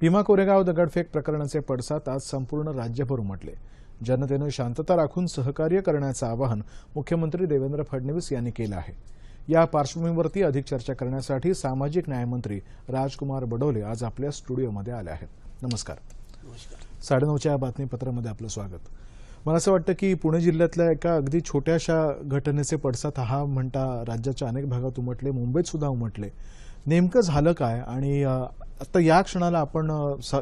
भीमा कोरेगाव दगडफेक प्रकरणाचे पडसाद आज संपूर्ण राज्यभर उमटले जनतेनं शांतता राखून सहकार्य करण्याचं आवाहन मुख्यमंत्री देवेंद्र फडणवीस यांनी केलं आहे या पार्श्वभूमीवरती अधिक चर्चा करण्यासाठी सामाजिक न्यायमंत्री राजकुमार बडोले आज आपल्या स्टुडिओमध्ये आले आहेत नमस्कार नमस्कार साडेनऊच्या बातमीपत्रामध्ये आपलं स्वागत मला असं वाटतं की पुणे जिल्ह्यातल्या एका अगदी छोट्याशा घटनेचे पडसाद हा म्हणता राज्याच्या अनेक भागात उमटले मुंबईत सुद्धा उमटले नेमकं झालं काय आणि आता या क्षणाला आपण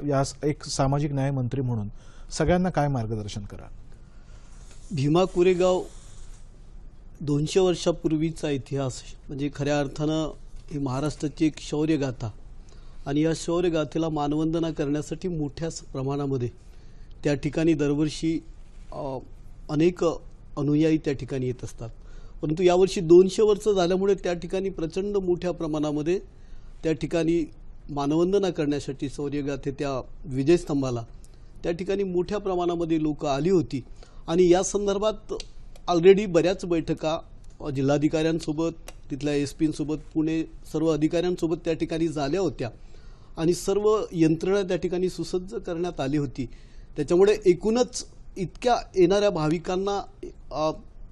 या एक सामाजिक न्याय मंत्री म्हणून सगळ्यांना काय मार्गदर्शन करा भीमा कोरेगाव दोनशे वर्षापूर्वीचा इतिहास म्हणजे खऱ्या अर्थानं ही महाराष्ट्राची एक शौर्यगाथा आणि या शौर्यगाथेला मानवंदना करण्यासाठी मोठ्या प्रमाणामध्ये त्या ठिकाणी दरवर्षी अनेक अनुयायी त्या ठिकाणी येत असतात परंतु यावर्षी दोनशे वर्ष झाल्यामुळे त्या ठिकाणी प्रचंड मोठ्या प्रमाणामध्ये त्या ठिकाणी मानवंदना करण्यासाठी सौर्यगाथे त्या विजयस्तंभाला त्या ठिकाणी मोठ्या प्रमाणामध्ये लोक आली होती आणि या संदर्भात ऑलरेडी बऱ्याच बैठका जिल्हाधिकाऱ्यांसोबत तिथल्या एस पींसोबत पुणे सर्व अधिकाऱ्यांसोबत त्या ठिकाणी झाल्या होत्या आणि सर्व यंत्रणा त्या ठिकाणी सुसज्ज करण्यात आली होती त्याच्यामुळे एकूणच इतक्या येणाऱ्या भाविकांना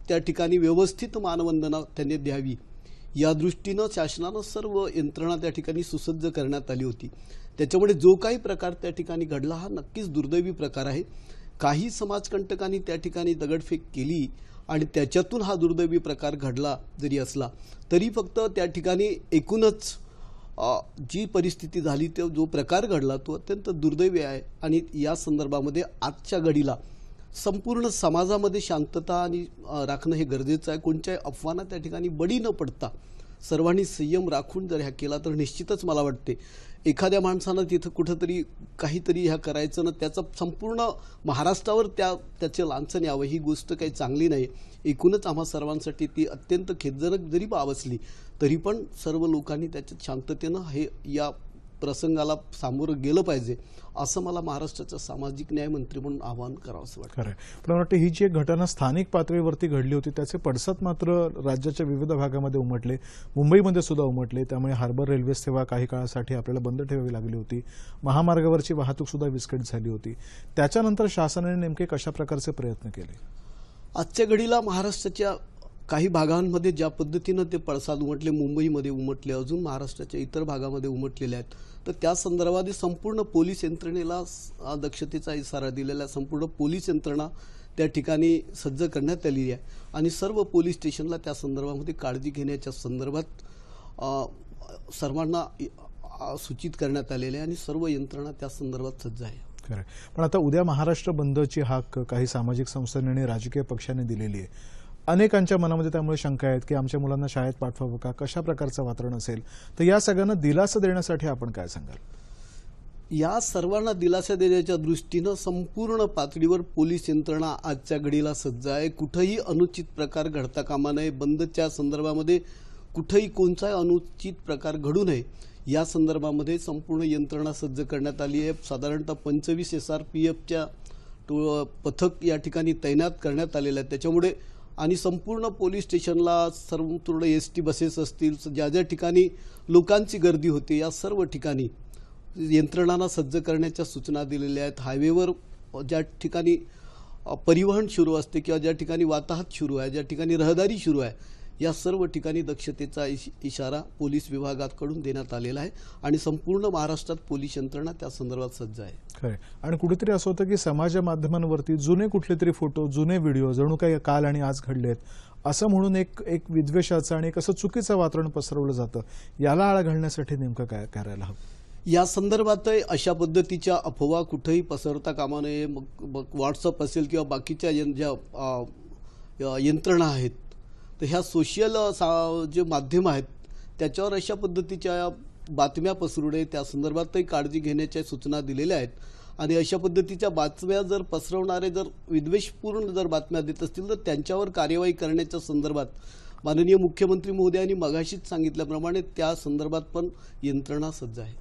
त्या ठिकाणी व्यवस्थित मानवंदना त्यांनी द्यावी या दृष्टीनं शासनानं सर्व यंत्रणा त्या ठिकाणी सुसज्ज करण्यात आली होती त्याच्यामुळे जो काही प्रकार त्या ठिकाणी घडला हा नक्कीच दुर्दैवी प्रकार आहे काही समाजकंटकांनी त्या ठिकाणी दगडफेक केली आणि त्याच्यातून हा दुर्दैवी प्रकार घडला जरी असला तरी फक्त त्या ठिकाणी एकूणच जी परिस्थिती झाली तो जो प्रकार घडला तो अत्यंत दुर्दैवी आहे आणि या संदर्भामध्ये आजच्या घडीला संपूर्ण समाजामध्ये शांतता आणि राखणं हे गरजेचं आहे कोणत्याही अफवांना त्या ठिकाणी बळी न पडता सर्वांनी संयम राखून जर ह्या केला तर निश्चितच मला वाटते एखाद्या माणसानं तिथं कुठंतरी काहीतरी ह्या करायचं ना त्याचं संपूर्ण महाराष्ट्रावर त्या त्याचं लांछन यावं ही गोष्ट काही चांगली नाही एकूणच आम्हा सर्वांसाठी ती अत्यंत खेदजनक जरी बाब असली तरी पण सर्व लोकांनी त्याच्यात शांततेनं हे या प्रसंगाला सामोरं गेलं पाहिजे असं मला महाराष्ट्राचं सामाजिक न्याय मंत्री म्हणून आवाहन करावं असं वाटतं मला वाटतं ही जी घटना स्थानिक पातळीवरती घडली होती त्याचे पडसाद मात्र राज्याच्या विविध भागामध्ये उमटले मुंबईमध्ये सुद्धा उमटले त्यामुळे हार्बर रेल्वे सेवा काही काळासाठी आपल्याला बंद ठेवावी लागली होती महामार्गावरची वाहतूक सुद्धा विस्कट झाली होती त्याच्यानंतर शासनाने नेमके कशा प्रकारचे प्रयत्न केले आजच्या घडीला महाराष्ट्राच्या काही भागांमध्ये ज्या पद्धतीनं ते पडसाद उमटले मुंबईमध्ये उमटले अजून महाराष्ट्राच्या इतर भागामध्ये उमटलेले आहेत तर त्या संदर्भात संपूर्ण पोलीस यंत्रणेला दक्षतेचा इशारा दिलेला संपूर्ण पोलीस यंत्रणा त्या ठिकाणी सज्ज करण्यात आलेली आहे आणि सर्व पोलीस स्टेशनला त्या संदर्भामध्ये काळजी घेण्याच्या संदर्भात सर्वांना सूचित करण्यात आलेले आहे आणि सर्व यंत्रणा त्या संदर्भात सज्ज आहे पण आता उद्या महाराष्ट्र बंदची हाक काही सामाजिक संस्थांनी आणि राजकीय पक्षांनी दिलेली आहे अनेकांच्या मनामध्ये त्यामुळे शंका आहेत की आमच्या मुलांना शाळेत पाठवावं का कशा प्रकारचं वातावरण असेल तर या सगळ्यांना दिलासा देण्यासाठी आपण काय सांगाल या सर्वांना दिलासा देण्याच्या दृष्टीनं संपूर्ण पातळीवर पोलीस यंत्रणा आजच्या घडीला सज्ज आहे कुठंही अनुचित प्रकार घडता कामा नये बंदच्या संदर्भामध्ये कुठंही कोणताही अनुचित प्रकार घडू नये या संदर्भामध्ये संपूर्ण यंत्रणा सज्ज करण्यात आली आहे साधारणतः पंचवीस एस आर पी एफच्या पथक या ठिकाणी तैनात करण्यात आलेलं आहे त्याच्यामुळे आणि संपूर्ण पोलीस स्टेशनला संपूर्ण एस टी बसेस असतील ज्या ज्या ठिकाणी लोकांची गर्दी होते या सर्व ठिकाणी यंत्रणांना सज्ज करण्याच्या सूचना दिलेल्या आहेत हायवेवर ज्या ठिकाणी परिवहन सुरू असते किंवा ज्या ठिकाणी वाताहत सुरू आहे ज्या ठिकाणी रहदारी सुरू आहे या सर्व ठिकाणी दक्षतेचा इश इशारा पोलीस विभागाकडून देण्यात आलेला आहे आणि संपूर्ण महाराष्ट्रात पोलीस यंत्रणा त्या संदर्भात सज्ज आहे खरं आणि कुठेतरी असं होतं की समाज माध्यमांवरती जुने कुठले तरी फोटो जुने व्हिडिओ जणू काही काल आणि आज घडलेत असं म्हणून एक एक विद्वेषाचं आणि एक असं चुकीचं वातावरण पसरवलं जातं याला आळा घालण्यासाठी नेमकं काय करायला हवं या संदर्भात अशा पद्धतीच्या अफवा कुठेही पसरता कामा नये मग व्हॉट्सअप असेल किंवा बाकीच्या ज्या यंत्रणा आहेत तर ह्या सोशल सा जे माध्यम आहेत त्याच्यावर अशा पद्धतीच्या बातम्या पसरू नये त्या संदर्भातही काळजी घेण्याच्या सूचना दिलेल्या आहेत आणि अशा पद्धतीच्या बातम्या जर पसरवणारे जर विद्वेषपूर्ण जर बातम्या देत असतील तर त्यांच्यावर कार्यवाही करण्याच्या संदर्भात माननीय मुख्यमंत्री महोदयांनी मगाशीच सांगितल्याप्रमाणे त्या संदर्भात पण यंत्रणा सज्ज आहे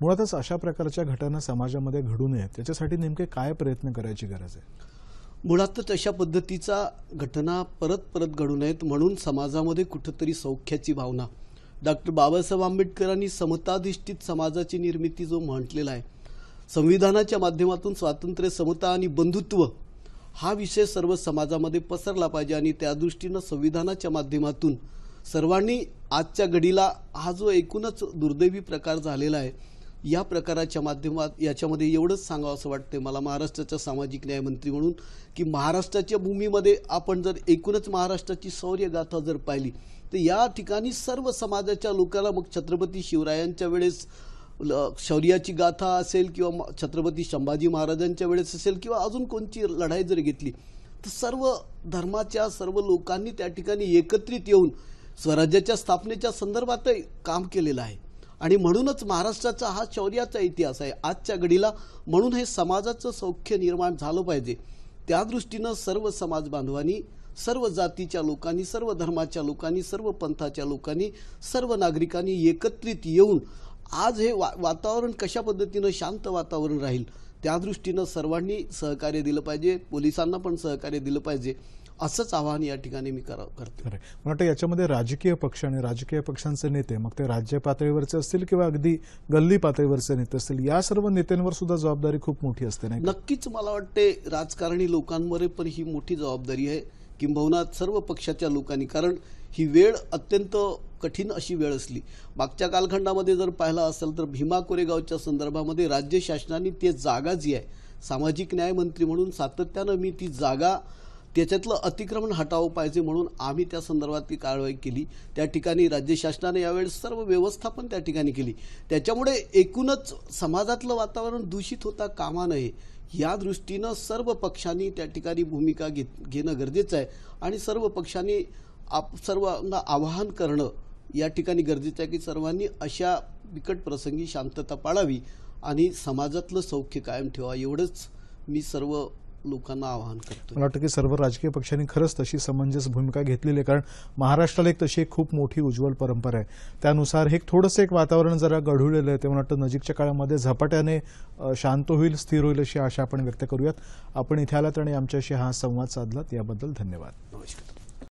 मुळातच अशा प्रकारच्या घटना समाजामध्ये घडू नयेत त्याच्यासाठी नेमके काय प्रयत्न करायची गरज आहे मुळातच अशा पद्धतीचा घटना परत परत घडू नयेत म्हणून समाजामध्ये कुठंतरी सौख्याची भावना डॉक्टर बाबासाहेब आंबेडकरांनी समताधिष्ठित समाजाची निर्मिती जो म्हटलेला आहे संविधानाच्या माध्यमातून स्वातंत्र्य समता आणि बंधुत्व हा विषय सर्व समाजामध्ये पसरला पाहिजे आणि त्या दृष्टीनं संविधानाच्या माध्यमातून सर्वांनी आजच्या घडीला हा जो एकूणच दुर्दैवी प्रकार झालेला आहे या प्रकाराच्या माध्यमात याच्यामध्ये एवढंच सांगावं असं वाटते मला महाराष्ट्राचा सामाजिक न्यायमंत्री म्हणून की महाराष्ट्राच्या भूमीमध्ये आपण जर एकूणच महाराष्ट्राची शौर्य गाथा जर पाहिली तर या ठिकाणी सर्व समाजाच्या लोकांना मग छत्रपती शिवरायांच्या वेळेस शौर्याची गाथा असेल किंवा छत्रपती संभाजी महाराजांच्या वेळेस असेल किंवा अजून कोणची लढाई जर घेतली तर सर्व धर्माच्या सर्व लोकांनी त्या ठिकाणी एकत्रित येऊन स्वराज्याच्या स्थापनेच्या संदर्भातही काम केलेलं आहे आणि म्हणूनच महाराष्ट्राचा हा शौर्याचा इतिहास आहे आजच्या घडीला म्हणून हे समाजाचं सौख्य निर्माण झालं पाहिजे त्या दृष्टीनं सर्व समाज बांधवांनी सर्व जातीच्या लोकांनी सर्व धर्माच्या लोकांनी सर्व पंथाच्या लोकांनी सर्व नागरिकांनी एकत्रित येऊन आज हे वा वातावरण कशा पद्धतीनं शांत वातावरण राहील त्या दृष्टीनं सर्वांनी सहकार्य दिलं पाहिजे पोलिसांना पण सहकार्य दिलं पाहिजे असंच आवाहन या ठिकाणी मी करा करतो मला वाटतं याच्यामध्ये राजकीय पक्ष आणि राजकीय पक्षांचे नेते मग ते राज्य पातळीवरचे असतील किंवा अगदी गल्ली पातळीवरचे नेते असतील या सर्व नेत्यांवर सुद्धा जबाबदारी खूप मोठी असते नाही नक्कीच मला वाटते राजकारणी लोकांवर पण ही मोठी जबाबदारी आहे किंबहुना सर्व पक्षाच्या लोकांनी कारण ही वेळ अत्यंत कठीण अशी वेळ असली मागच्या कालखंडामध्ये जर पाहिला असेल तर भीमा कोरेगावच्या संदर्भामध्ये राज्य शासनाने ते जागा जी आहे सामाजिक न्याय मंत्री म्हणून सातत्यानं मी ती जागा त्याच्यातलं अतिक्रमण हटावं पाहिजे म्हणून आम्ही त्या संदर्भात ती कारवाई केली त्या ठिकाणी राज्य शासनाने यावेळेस सर्व व्यवस्थापन त्या ठिकाणी केली त्याच्यामुळे एकूणच समाजातलं वातावरण दूषित होता कामा नये या दृष्टीनं सर्व पक्षांनी त्या ठिकाणी भूमिका घेत घेणं गरजेचं आहे आणि सर्व पक्षांनी आप सर्वांना आवाहन करणं या ठिकाणी गरजेचं आहे की सर्वांनी अशा बिकट प्रसंगी शांतता पाळावी आणि समाजातलं सौख्य कायम ठेवा एवढंच मी सर्व लोकांना आवाहन करतो मला वाटतं की सर्व राजकीय पक्षांनी खरंच तशी समंजस भूमिका घेतलेली आहे कारण महाराष्ट्राला एक तशी एक खूप मोठी उज्ज्वल परंपरा आहे त्यानुसार हे थोडंसं एक वातावरण जरा गढुळलेलं आहे ते मला वाटतं नजीकच्या काळामध्ये झपाट्याने शांत होईल स्थिर होईल अशी आशा आपण व्यक्त करूयात आपण इथे आलात आणि आमच्याशी हा संवाद साधलात याबद्दल धन्यवाद नमस्कार